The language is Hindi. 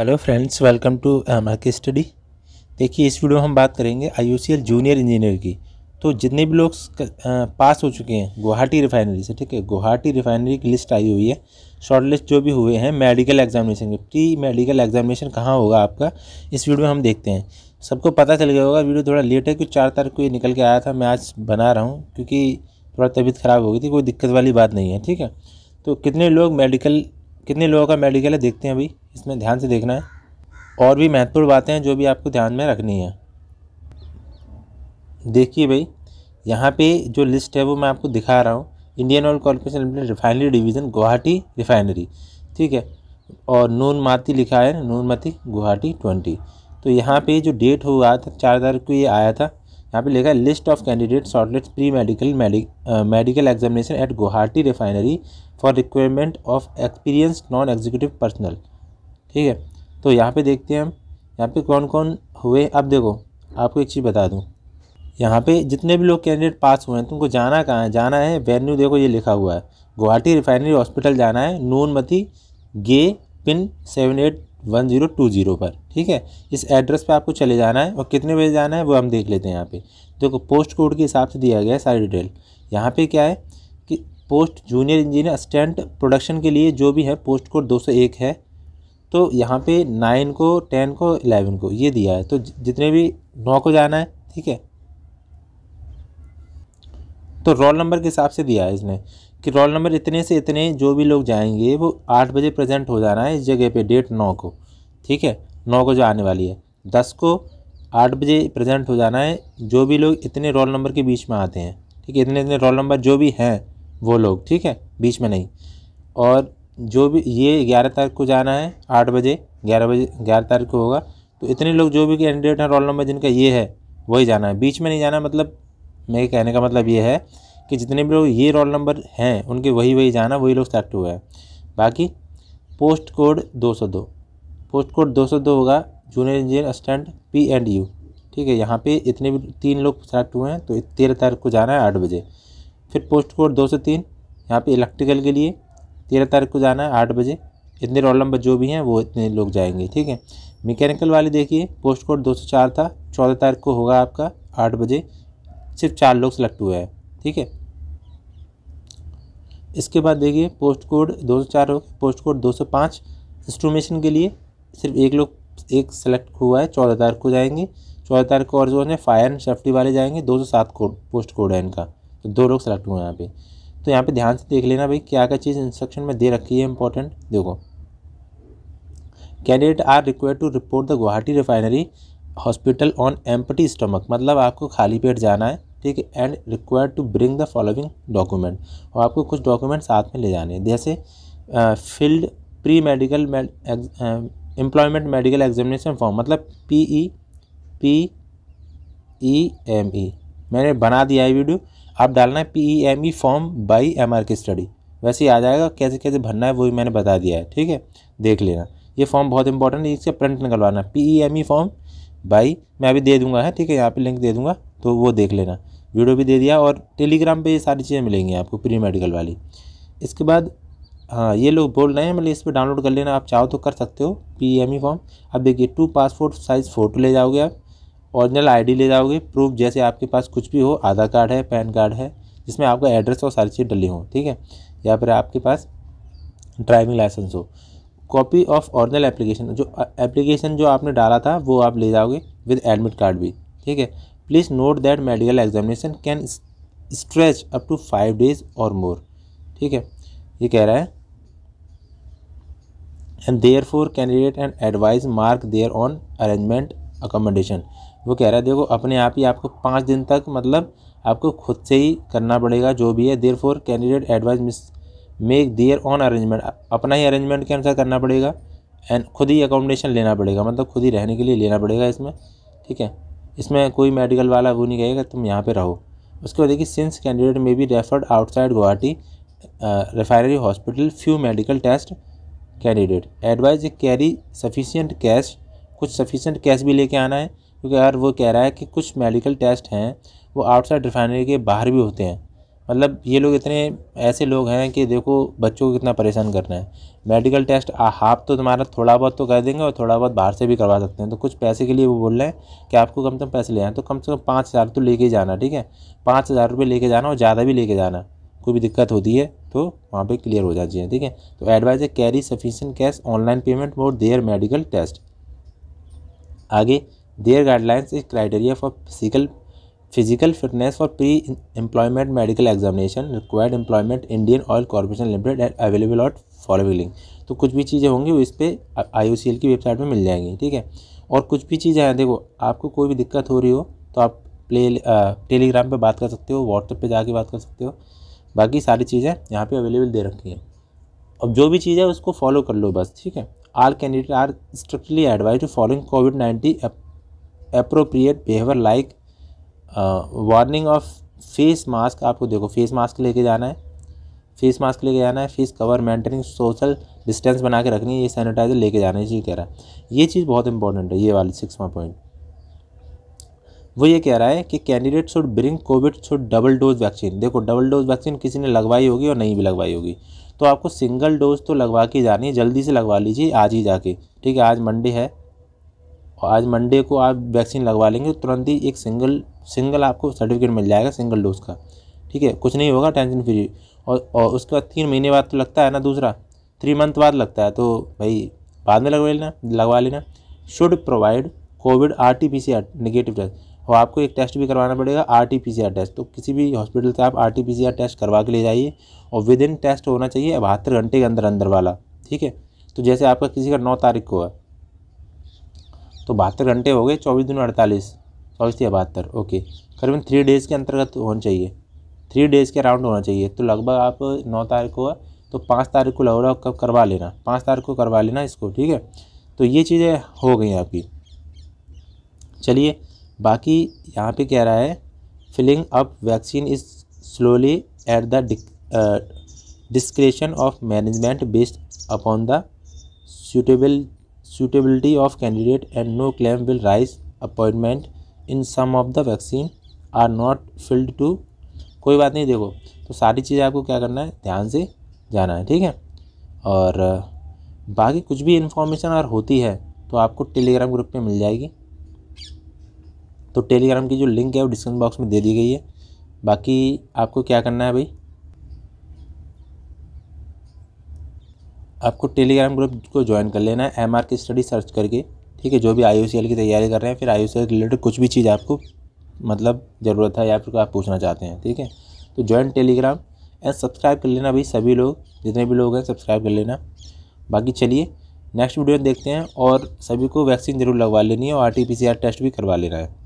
hello friends welcome to M की स्टडी देखिए इस वीडियो में हम बात करेंगे आई जूनियर इंजीनियर की तो जितने भी लोग पास uh, हो चुके हैं गुवाहाटी रिफाइनरी से ठीक है गुवाहाटी रिफाइनरी की लिस्ट आई हुई है शॉर्ट लिस्ट जो भी हुए हैं मेडिकल एग्जामिनेशन के प्री मेडिकल एग्जामिनेशन कहाँ होगा आपका इस वीडियो में हम देखते हैं सबको पता चल गया होगा वीडियो थोड़ा लेट है क्योंकि चार तारीख को ये निकल के आया था मैं आज बना रहा हूँ क्योंकि थोड़ा तबीयत ख़राब हो गई थी कोई दिक्कत वाली बात नहीं है ठीक है तो कितने लोग मेडिकल कितने लोगों का मेडिकल है देखते हैं अभी इसमें ध्यान से देखना है और भी महत्वपूर्ण बातें हैं जो भी आपको ध्यान में रखनी है देखिए भाई यहाँ पे जो लिस्ट है वो मैं आपको दिखा रहा हूँ Indian Oil Corporation Limited refinery division Guwahati refinery ठीक है और नून माती लिखा है नून माती गुवाहाटी ट्वेंटी तो यहाँ पे जो डेट हुआ था चार तारीख को ये आया था यहाँ पे लिखा है list of candidate shortlist pre medical medical examination at Guwahati refinery for requirement of experience non executive personnel ठीक है तो यहाँ पे देखते हैं हम यहाँ पे कौन कौन हुए अब देखो आपको एक चीज़ बता दूँ यहाँ पे जितने भी लोग कैंडिडेट पास हुए हैं तुमको जाना कहाँ है जाना है वेन्यू देखो ये लिखा हुआ है गुवाहाटी रिफाइनरी हॉस्पिटल जाना है नूनमती गे pin seven eight one zero two zero पर ठीक है इस एड्रेस पे आपको चले जाना है और कितने बजे जाना है वो हम देख लेते हैं यहाँ पे देखो पोस्ट कोड के हिसाब से दिया गया है सारी डिटेल यहाँ पे क्या है कि post junior engineer assistant production के लिए जो भी है पोस्ट कोड दो सौ एक है तो यहाँ पे नाइन को टेन को एलेवन को ये दिया है तो जितने भी नौ को जाना है ठीक है तो रोल नंबर के हिसाब से दिया है इसने कि रोल नंबर इतने से इतने जो भी लोग जाएंगे वो आठ बजे प्रेजेंट हो जाना है इस जगह पे डेट नौ को ठीक है नौ को जो आने वाली है दस को आठ बजे प्रेजेंट हो जाना है जो भी लोग इतने रोल नंबर के बीच में आते हैं ठीक है इतने इतने रोल नंबर जो भी हैं वो लोग ठीक है बीच में नहीं और जो भी ये ग्यारह तारीख को जाना है आठ बजे ग्यारह बजे ग्यारह तारीख को होगा तो इतने लोग जो भी कैंडिडेट हैं रोल नंबर जिनका ये है वही जाना है बीच में नहीं जाना मतलब मेरे कहने का मतलब ये है कि जितने भी लोग ये रोल नंबर हैं उनके वही वही जाना वही लोग सेलेक्ट हुए हैं बाकी पोस्ट कोड 202 पोस्ट कोड 202 होगा junior engineer assistant P and U ठीक है यहाँ पे इतने भी तीन लोग सेलेक्ट हुए हैं तो तेरह तारीख को जाना है आठ बजे फिर पोस्ट कोड दो सौ तीन यहाँ पर इलेक्ट्रिकल के लिए तेरह तारीख को जाना है आठ बजे इतने रोल नंबर जो भी हैं वो इतने लोग जाएंगे ठीक है मैकेनिकल वाले देखिए पोस्ट कोड दो सौ चार था चौदह तारीख को होगा आपका आठ बजे सिर्फ चार लोग सेलेक्ट हुए हैं ठीक है इसके बाद देखिए पोस्ट कोड दो सौ चार हो पोस्ट कोड दो सौ पाँच इंस्ट्रूमेशन के लिए सिर्फ एक लोग एक सेलेक्ट हुआ है चौदह तारीख को जाएंगे चौदह तारीख को और जो है फायर एंड सेफ्टी वाले जाएंगे दो सौ सात कोड पोस्ट कोड है इनका तो दो लोग सेलेक्ट हुए हैं यहाँ पे तो यहाँ पे ध्यान से देख लेना भाई क्या क्या चीज़ इंस्ट्रक्शन में दे रखी है इंपॉर्टेंट देखो candidate are require to report the Guwahati refinery hospital on empty stomach मतलब आपको खाली पेट जाना है ठीक है and required to bring the following document और आपको कुछ डॉक्यूमेंट साथ में ले जाने हैं जैसे field pre medical employment medical examination form मतलब P E P E M E मैंने बना दिया है वीडियो आप डालना है P E M E form by M R की स्टडी वैसे ही आ जाएगा कैसे कैसे भरना है वो भी मैंने बता दिया है ठीक है देख लेना ये फॉर्म बहुत इंपॉर्टेंट है इसका प्रिंट निकलवाना P E M E form by मैं अभी दे दूंगा है ठीक है यहाँ पे लिंक दे दूंगा तो वो देख लेना वीडियो भी दे दिया और टेलीग्राम पे ये सारी चीज़ें मिलेंगी आपको प्री मेडिकल वाली इसके बाद हाँ ये लोग बोल रहे हैं मतलब इस पर डाउनलोड कर लेना आप चाहो तो कर सकते हो पी एम ई फॉर्म अब देखिए टू पासपोर्ट साइज़ फ़ोटो ले जाओगे आप ओरिजिनल डी ले जाओगे प्रूफ जैसे आपके पास कुछ भी हो आधार कार्ड है पैन कार्ड है जिसमें आपका एड्रेस और सारी चीज़ डली हो ठीक है या फिर आपके पास ड्राइविंग लाइसेंस हो कॉपी ऑफ ओरिजिनल एप्लीकेशन जो एप्लीकेशन जो आपने डाला था वो आप ले जाओगे विद एडमिट कार्ड भी ठीक है please note that medical examination can stretch up to five days और मोर ठीक है ये कह रहा है and therefore candidate and advise mark their own arrangement accommodation वो कह रहा है देखो अपने आप ही आपको पाँच दिन तक मतलब आपको खुद से ही करना पड़ेगा जो भी है therefore candidate advise miss make their own arrangement अपना ही अरेंजमेंट के अनुसार करना पड़ेगा एंड खुद ही अकोमोडेशन लेना पड़ेगा मतलब खुद ही रहने के लिए लेना पड़ेगा इसमें ठीक है इसमें कोई मेडिकल वाला वो नहीं कहेगा तुम यहाँ पे रहो उसके बाद देखिए since candidate may be referred outside Guwahati refinery hospital few medical test candidate advise carry sufficient cash कुछ सफिशियंट कैश भी लेके आना है क्योंकि यार वो कह रहा है कि कुछ मेडिकल टेस्ट हैं वो आउटसाइड रिफाइनरी के बाहर भी होते हैं मतलब ये लोग इतने ऐसे लोग हैं कि देखो बच्चों को कितना परेशान करना है मेडिकल टेस्ट हाफ तो तुम्हारा थोड़ा बहुत तो कर देंगे और थोड़ा बहुत बाहर से भी करवा सकते हैं तो कुछ पैसे के लिए वो बोल रहे हैं कि आपको कम से कम पैसे ले आए तो कम से कम पाँच हज़ार तो लेके जाना ठीक है पाँच हज़ार रुपये लेके जाना और ज़्यादा भी लेके जाना कोई भी दिक्कत होती है तो वहाँ पर क्लियर हो जाती है ठीक है तो एडवाइज है carry sufficient cash online payment for their medical test आगे their guidelines is criteria for physical physical fitness और pre employment medical examination required employment Indian Oil Corporation Limited at available at following link तो कुछ भी चीज़ें होंगी वो इस पर आई की वेबसाइट में मिल जाएंगी ठीक है और कुछ भी चीज़ें हैं देखो आपको कोई भी दिक्कत हो रही हो तो आप प्ले टेलीग्राम पे बात कर सकते हो व्हाट्सएप पे जाके बात कर सकते हो बाकी सारी चीज़ें यहाँ पे अवेलेबल दे रखी हैं अब जो भी चीज़ है उसको फॉलो कर लो बस ठीक है all candidate are strictly advise to following COVID nineteen appropriate behaviour like wearing of face mask आपको देखो फेस मास्क लेके जाना है फेस मास्क लेके जाना है face cover maintaining social distance बना के रखनी है ये सैनिटाइज़र लेके जाना है ये कह रहा है ये चीज़ बहुत इंपॉर्टेंट है ये वाली सिक्सवा पॉइंट वो ये कह रहा है कि candidate should bring COVID should double dose vaccine देखो डबल डोज वैक्सीन किसी ने लगवाई होगी और नहीं भी लगवाई होगी तो आपको सिंगल डोज तो लगवा के जानी है जल्दी से लगवा लीजिए आज ही जाके ठीक है आज मंडे है और आज मंडे को आप वैक्सीन लगवा लेंगे तो तुरंत ही एक सिंगल सिंगल आपको सर्टिफिकेट मिल जाएगा सिंगल डोज का ठीक है कुछ नहीं होगा टेंशन फ्री और, और उसके बाद तीन महीने बाद तो लगता है ना दूसरा थ्री मंथ बाद लगता है तो भाई बाद में लगवा लेना लगवा लेना should provide COVID R T P C R negative test और आपको एक टेस्ट भी करवाना पड़ेगा R T P C R test तो किसी भी हॉस्पिटल से आप R T P C R test करवा के ले जाइए और विद इन टेस्ट होना चाहिए बहत्तर घंटे के अंदर अंदर वाला ठीक है तो जैसे आपका किसी का नौ तारीख को है तो बहत्तर घंटे हो गए चौबीस दिन अड़तालीस चौबीस या बहत्तर ओके करीबन थ्री डेज़ के अंतर्गत होना चाहिए थ्री डेज़ के अराउंड होना चाहिए तो लगभग आप नौ तारीख को तो पाँच तारीख को लगभग कब करवा लेना पाँच तारीख को करवा लेना इसको ठीक है तो ये चीज़ें हो गई आपकी चलिए बाकी यहाँ पे कह रहा है filling up vaccine is solely at the discretion of management based upon the suitable suitability of candidate and no claim will rise appointment in some of the vaccine are not filled to कोई बात नहीं देखो तो सारी चीज़ें आपको क्या करना है ध्यान से जाना है ठीक है और बाकी कुछ भी इन्फॉर्मेशन अगर होती है तो आपको टेलीग्राम ग्रुप में मिल जाएगी तो टेलीग्राम की जो लिंक है वो डिस्क्रिप्शन बॉक्स में दे दी गई है बाकी आपको क्या करना है भाई आपको टेलीग्राम ग्रुप को ज्वाइन कर लेना है एम आर की स्टडी सर्च करके ठीक है जो भी आई की तैयारी कर रहे हैं फिर आई रिलेटेड कुछ भी चीज़ आपको मतलब ज़रूरत है या फिर आप पूछना चाहते हैं ठीक है तो ज्वाइन टेलीग्राम एंड सब्सक्राइब कर लेना भाई सभी लोग जितने भी लोग हैं सब्सक्राइब कर लेना बाकी चलिए नेक्स्ट वीडियो में देखते हैं और सभी को वैक्सीन ज़रूर लगवा लेनी है और आर टेस्ट भी करवा लेना है